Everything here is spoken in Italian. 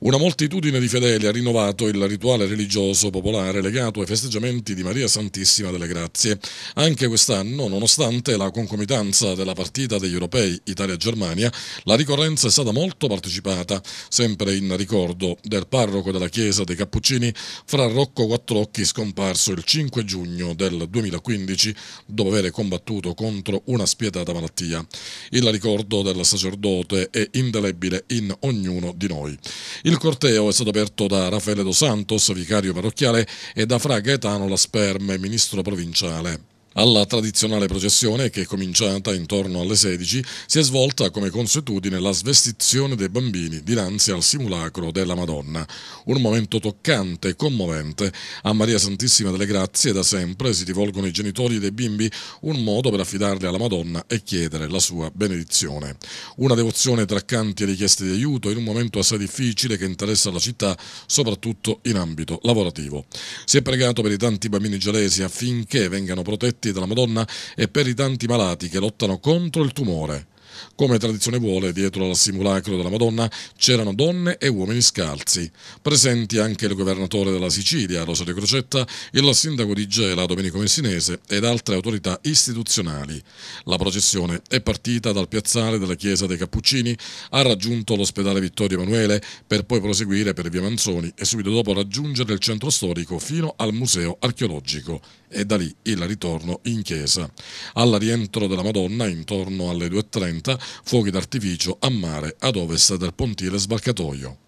Una moltitudine di fedeli ha rinnovato il rituale religioso popolare legato ai festeggiamenti di Maria Santissima delle Grazie. Anche quest'anno, nonostante la concomitanza della partita degli europei Italia-Germania, la ricorrenza è stata molto partecipata, sempre in ricordo del parroco della chiesa dei Cappuccini, fra Rocco Quattrocchi, scomparso il 5 giugno del 2015 dopo aver combattuto contro una spietata malattia. Il ricordo del sacerdote è indelebile in ognuno di noi. Il corteo è stato aperto da Raffaele Dos Santos, vicario parrocchiale, e da Fra Gaetano Lasperme, ministro provinciale. Alla tradizionale processione, che è cominciata intorno alle 16, si è svolta come consuetudine la svestizione dei bambini dinanzi al simulacro della Madonna. Un momento toccante e commovente. A Maria Santissima delle Grazie da sempre si rivolgono i genitori dei bimbi un modo per affidarli alla Madonna e chiedere la sua benedizione. Una devozione tra canti e richieste di aiuto in un momento assai difficile che interessa la città, soprattutto in ambito lavorativo. Si è pregato per i tanti bambini gelesi affinché vengano protetti malattie della Madonna e per i tanti malati che lottano contro il tumore. Come tradizione vuole, dietro al simulacro della Madonna c'erano donne e uomini scalzi, presenti anche il governatore della Sicilia, Rosario Crocetta, il sindaco di Gela, Domenico Messinese, ed altre autorità istituzionali. La processione è partita dal piazzale della chiesa dei Cappuccini, ha raggiunto l'ospedale Vittorio Emanuele, per poi proseguire per via Manzoni e subito dopo raggiungere il centro storico fino al museo archeologico e da lì il ritorno in chiesa. Al rientro della Madonna, intorno alle 2.30, 40, fuochi d'artificio a mare ad ovest del pontile sbarcatoio.